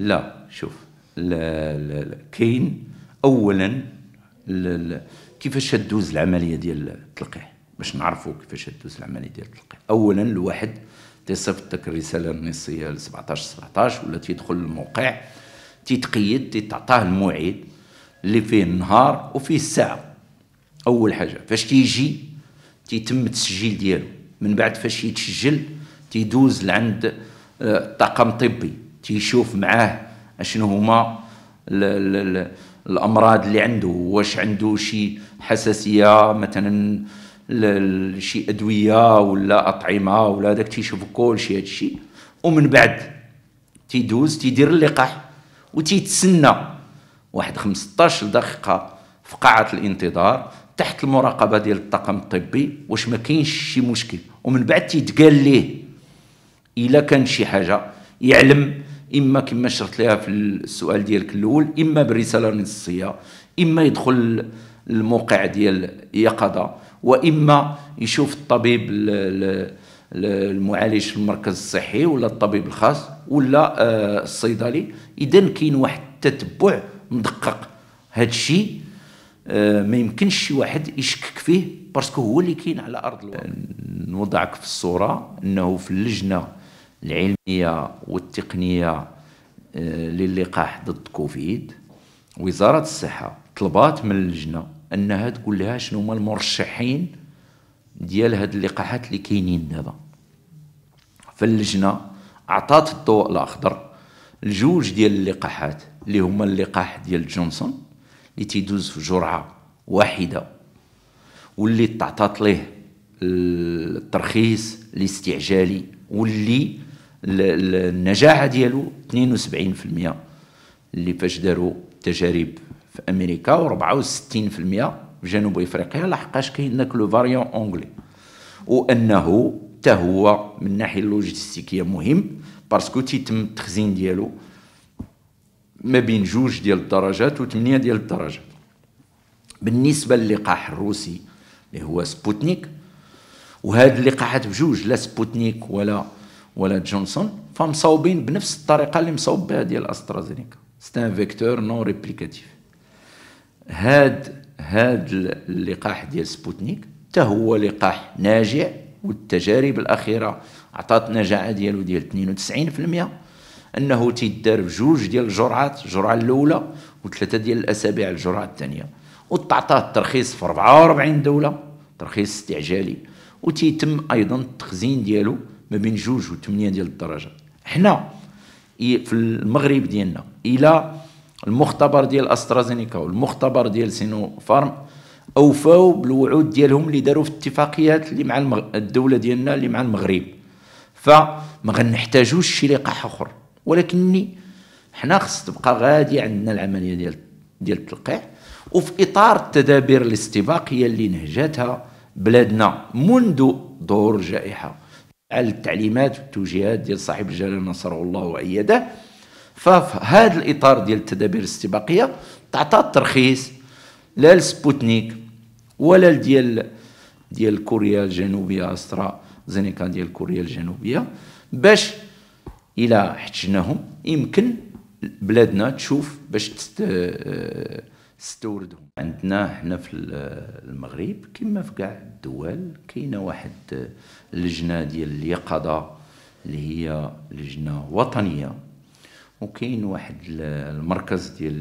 لا شوف لا لا لا كاين اولا كيفاش تدوز العمليه ديال التلقيح باش نعرفوا كيفاش تدوز العمليه ديال التلقيح اولا الواحد تيصيفط لك الرساله النصيه ل 17 17 ولا تيدخل للموقع تيتقيد تيتعطاه الموعد اللي فيه النهار وفيه الساعه اول حاجه فاش تيجي تيتم التسجيل ديالو من بعد فاش يتسجل تيدوز لعند الطاقم آه، الطبي تيشوف معاه اشنو هما الامراض اللي عنده واش عنده شي حساسيه مثلا شي ادويه ولا اطعمه ولا داك تيشوف كل شي هادشي ومن بعد تيدوز تيدير اللقاح وتيتسنى واحد 15 دقيقه في قاعه الانتظار تحت المراقبه ديال الطاقم الطبي واش ما كاينش شي مشكل ومن بعد تيتقال ليه الا كان شي حاجه يعلم اما كما شرت لها في السؤال ديالك الاول اما بالرساله النصيه اما يدخل الموقع ديال يقظه واما يشوف الطبيب المعالج في المركز الصحي ولا الطبيب الخاص ولا آه، الصيدلي اذا كاين واحد التتبع مدقق هذا الشيء آه، ما يمكنش شي واحد يشكك فيه باسكو هو اللي كاين على ارض الواقع نوضعك في الصوره انه في اللجنه العلميه والتقنيه آه، للقاح ضد كوفيد وزاره الصحه طلبات من اللجنه انها تقول لها شنو هما المرشحين ديال هاد اللقاحات اللي كاينين دابا فاللجنه عطات الضوء الاخضر لجوج ديال اللقاحات اللي هما اللقاح ديال جونسون اللي تيدوز في جرعه واحده واللي تعطات ليه الترخيص الاستعجالي واللي النجاعه ديالو 72% اللي فاش داروا تجارب في امريكا و64% في جنوب افريقيا لحقاش كاين داك لو فاريون اونغلي وانه حتى هو من الناحيه اللوجستيكيه مهم باسكو تيتم التخزين ديالو ما بين جوج ديال الدرجات وثمانيه ديال الدرجات بالنسبه للقاح الروسي اللي هو سبوتنيك وهاد اللقاحات بجوج لا سبوتنيك ولا ولا جونسون فمصاوبين بنفس الطريقه اللي مصاوب بها ديال استرازينيكا سي ان فيكتور نون ريبليكاتيف هاد هاد اللقاح ديال سبوتنيك حتى هو لقاح ناجع والتجارب الاخيره عطات نجاعه ديالو ديال 92% انه تيدار بجوج ديال الجرعات الجرعه الاولى وثلاثه ديال الاسابيع الجرعه الثانيه وتعطاه الترخيص في 44 دوله ترخيص استعجالي وتيتم ايضا التخزين ديالو ما بين جوج وثمانية ديال الدرجة حنا في المغرب ديالنا الى المختبر ديال استرازينيكا والمختبر ديال سينو فارم اوفاو بالوعود ديالهم اللي داروا في الاتفاقيات اللي مع المغ... الدوله ديالنا اللي مع المغرب فما غنحتاجوش شي لقاح اخر ولكن حنا خص تبقى غادي عندنا العمليه ديال ديال التلقيح وفي اطار التدابير الاستباقيه اللي نهجتها بلادنا منذ ظهور الجائحه على التعليمات والتوجيهات ديال صاحب الجلاله نصره الله وايده فهذا الاطار ديال التدابير الاستباقيه تعطى الترخيص لا لسبوتنيك ولا ديال ديال كوريا الجنوبيه استرا زينيكا ديال كوريا الجنوبيه باش الى حتشناهم يمكن بلادنا تشوف باش تست... ستوردهم عندنا حنا في المغرب كما في كاع الدول كاينه واحد اللجنه ديال اليقظه اللي هي لجنه وطنيه وكاين واحد المركز ديال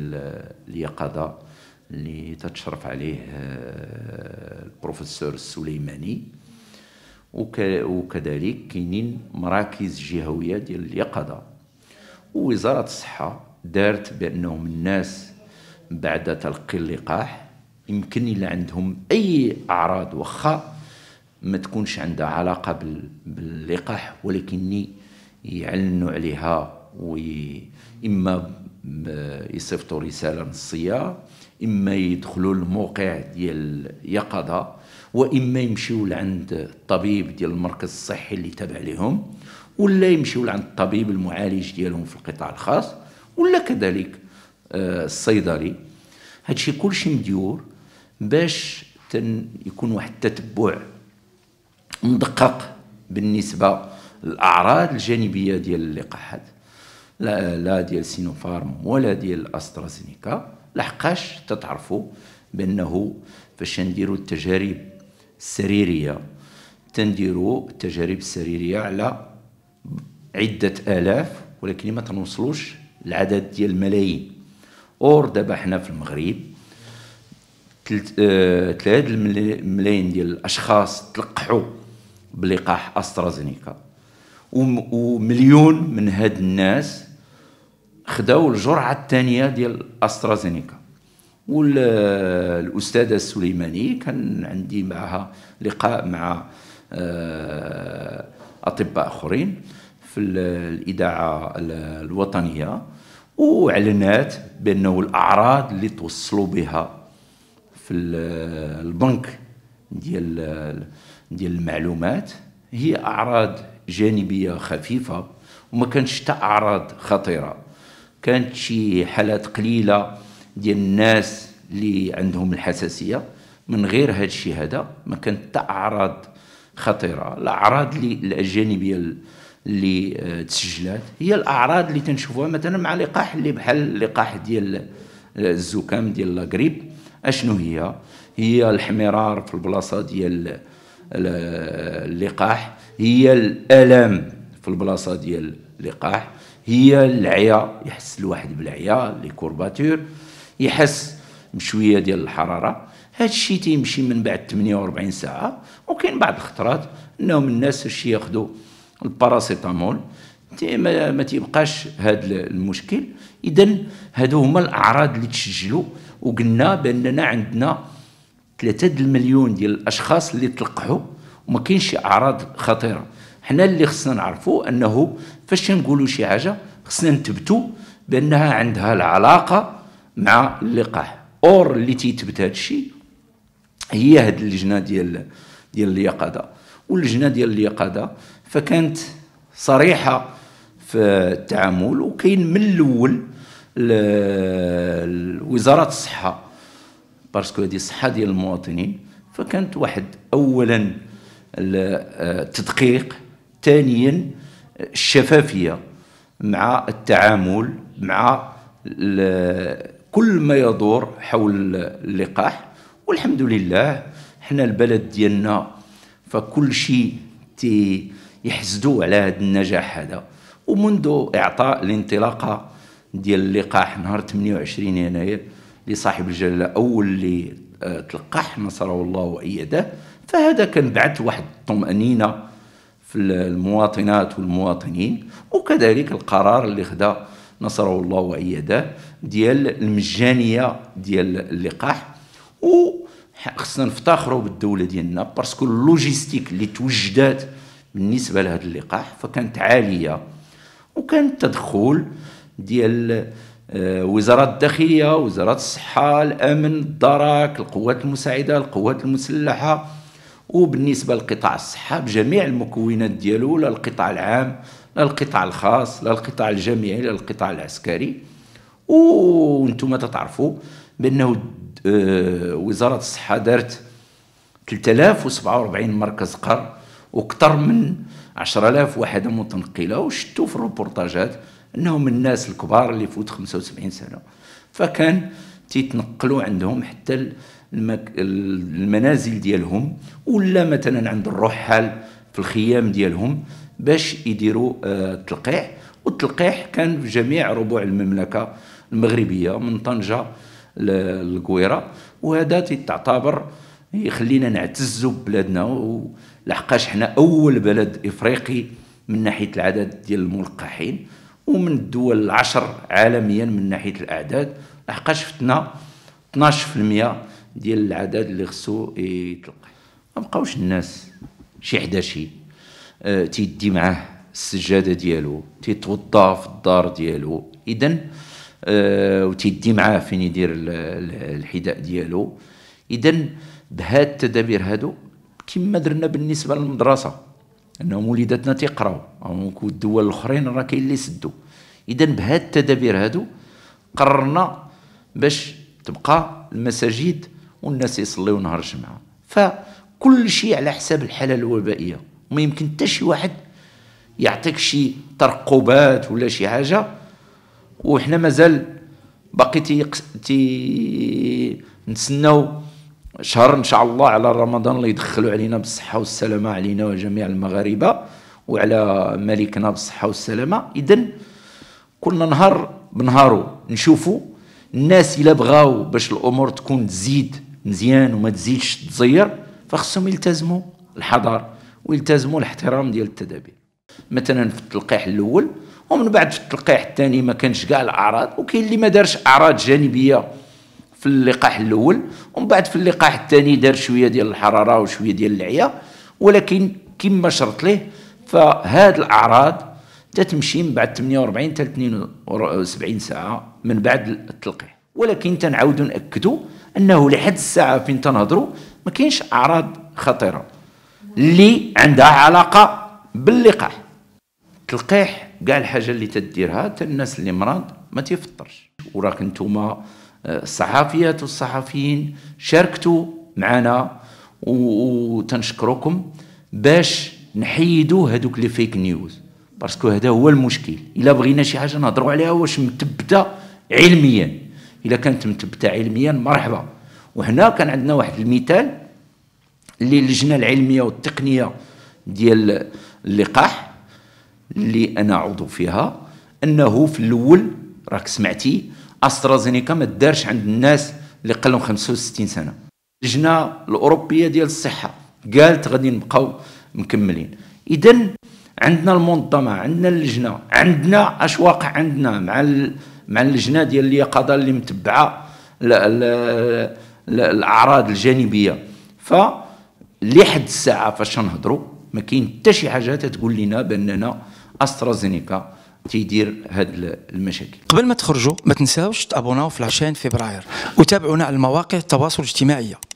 اليقظه اللي تتشرف عليه آه، البروفيسور السليماني وكذلك كاينين مراكز جهويه ديال اليقظه ووزاره الصحه دارت بانهم الناس بعد تلقي اللقاح يمكن إلا عندهم أي أعراض وخا ما تكونش عندها علاقة باللقاح ولكن يعلنوا عليها واما إما يصيفطوا رسالة نصية إما يدخلوا الموقع ديال يقظة وإما يمشيو لعند الطبيب ديال المركز الصحي اللي تابع لهم ولا يمشيو لعند الطبيب المعالج ديالهم في القطاع الخاص ولا كذلك الصيدلي هادشي كلشي مديور باش تن يكون واحد التتبع مدقق بالنسبه للاعراض الجانبيه ديال اللقاحات لا لا ديال سينوفارم ولا ديال استرازينيكا لحقاش تتعرفوا بانه فاش نديروا التجارب السريريه تنديروا التجارب السريريه على عده الاف ولكن ما تنوصلوش العدد ديال الملايين اور دابا حنا في المغرب ثلاث آه، الملايين ديال الاشخاص تلقحوا بلقاح استرازينيكا ومليون من هاد الناس خداو الجرعه الثانيه ديال استرازينيكا والاستاذه السليماني كان عندي معها لقاء مع آه، اطباء اخرين في الاذاعه الوطنيه واعلنات بانه الاعراض اللي توصلوا بها في البنك ديال ديال المعلومات هي اعراض جانبيه خفيفه وما كانش حتى اعراض خطيره كانت شي حالات قليله ديال الناس اللي عندهم الحساسيه من غير هذا الشيء هذا ما كانت حتى اعراض خطيره الاعراض اللي الجانبيه اللي تسجلات هي الاعراض اللي تنشوفوها مثلا مع لقاح اللي بحال لقاح ديال الزكام ديال لاغريب اشنو هي هي الحمرار في البلاصه ديال اللقاح هي الالم في البلاصه ديال اللقاح هي العيا يحس الواحد بالعيا لي كورباتور يحس بشويه ديال الحراره هذا الشيء تيمشي من بعد 48 ساعه وكاين بعض الخطرات انهم الناس الشيء ياخذوا الباراسيتامول ما تيبقاش هذا المشكل اذا هادو هما الاعراض اللي تسجلوا وقلنا باننا عندنا 3 المليون ديال الاشخاص اللي تلقحوا وما كاينش اعراض خطيره حنا اللي خصنا نعرفوا انه فاش نقولوا شي حاجه خصنا نثبتوا بانها عندها العلاقه مع اللقاح اور اللي تيثبت هذا الشيء هي هذه اللجنه ديال ديال اليقظه واللجنه ديال اليقظه فكانت صريحه في التعامل وكاين من الاول وزاره الصحه باسكو هذه الصحه ديال المواطنين فكانت واحد اولا التدقيق ثانيا الشفافيه مع التعامل مع كل ما يدور حول اللقاح والحمد لله حنا البلد ديالنا فكل شيء يحسدوا على هذا النجاح هذا ومنذ اعطاء الانطلاقه ديال اللقاح نهار 28 يناير لصاحب الجلاله اول اللي آه، تلقح نصره الله وايده فهذا كان بعد واحد الطمانينه في المواطنات والمواطنين وكذلك القرار اللي خدا نصره الله وايده ديال المجانيه ديال اللقاح و خصنا نفتخروا بالدوله ديالنا باسكو اللوجيستيك اللي توجدات بالنسبه لهذا اللقاح فكانت عاليه وكان التدخل ديال آه، وزارات الداخليه وزاره الصحه الامن الدرك القوات المساعده القوات المسلحه وبالنسبه لقطاع الصحه بجميع المكونات ديالو لا القطاع العام لا القطاع الخاص لا القطاع الجامعي لا القطاع العسكري وانتم تتعرفوا بانه آه، وزاره الصحه دارت 3047 مركز قر وكثر من 10000 وحده متنقله وشتوا في الروبورتاجات انهم الناس الكبار اللي فوت 75 سنه فكان تيتنقلوا عندهم حتى المك... المنازل ديالهم ولا مثلا عند الرحال في الخيام ديالهم باش يديروا التلقيح آه، والتلقيح كان في جميع ربوع المملكه المغربيه من طنجه للقويره وهذا تعتبر يخلينا نعتزوا ببلادنا لحقاش حنا اول بلد افريقي من ناحيه العدد ديال الملقحين ومن الدول العشر عالميا من ناحيه الاعداد لحقاش فتنا 12% ديال العدد اللي خصو يتلقى ما بقاوش الناس شي حدا شي آه، تيدي معاه السجاده ديالو تيتوضا في الدار ديالو اذا آه، وتيدي معاه فين يدير الحذاء ديالو اذا بهاد التدابير هادو كما درنا بالنسبه للمدرسه انهم وليداتنا تيقراو والدول الاخرين راه كاين اللي سدوا اذا بهاد التدابير هادو قررنا باش تبقى المساجد والناس يصليو نهار الجمعه فكل شيء على حساب الحاله الوبائيه ما يمكن حتى شي واحد يعطيك شي ترقبات ولا شي حاجه وحنا مازال باقي تي تي نتسناو شهر ان شاء الله على رمضان اللي يدخلوا علينا بالصحه والسلامه علينا وجميع المغاربه وعلى ملكنا بالصحه والسلامه اذا كل نهار بنهارو نشوفوا الناس الا بغاو باش الامور تكون تزيد مزيان وما تزيدش تزير فخصهم يلتزموا الحضار ويلتزموا الاحترام ديال التدابير مثلا في التلقيح الاول ومن بعد في التلقيح الثاني ما كانش كاع الاعراض وكاين اللي ما دارش اعراض جانبيه في اللقاح الاول ومن بعد في اللقاح الثاني دار شويه ديال الحراره وشويه ديال العيا ولكن كما شرط ليه فهاد الاعراض تتمشي من بعد 48 حتى 72 ساعه من بعد التلقيح ولكن تنعاودوا ناكدوا انه لحد الساعه فين تنهضروا ما كاينش اعراض خطيره اللي عندها علاقه باللقاح التلقيح كاع الحاجه اللي تديرها حتى الناس اللي مرض ما تيفطرش وراك نتوما آه، الصحافيات والصحفيين شاركتوا معنا وتنشكركم باش نحيدوا هذوك لي فيك نيوز باسكو هذا هو المشكل الا بغينا شي حاجه نهضروا عليها واش متبته علميا الا كانت متبته علميا مرحبا وهنا كان عندنا واحد المثال اللي اللجنه العلميه والتقنيه ديال اللقاح اللي انا عضو فيها انه في الاول راك سمعتي استرازينيكا ما دارش عند الناس اللي قلهم 65 سنه اللجنه الاوروبيه ديال الصحه قالت غادي نبقاو مكملين اذا عندنا المنظمه عندنا اللجنه عندنا اش واقع عندنا مع مع اللجنه ديال اليقظه اللي متبعه ل ل ل الاعراض الجانبيه ف لحد الساعه فاش نهضروا ما كاين حتى شي حاجه تتقول لنا باننا استرازينيكا تيدير هاد المشاكل قبل ما تخرجوا ما تنساوش تابوناو في لاشين فبراير وتابعونا على المواقع التواصل الاجتماعي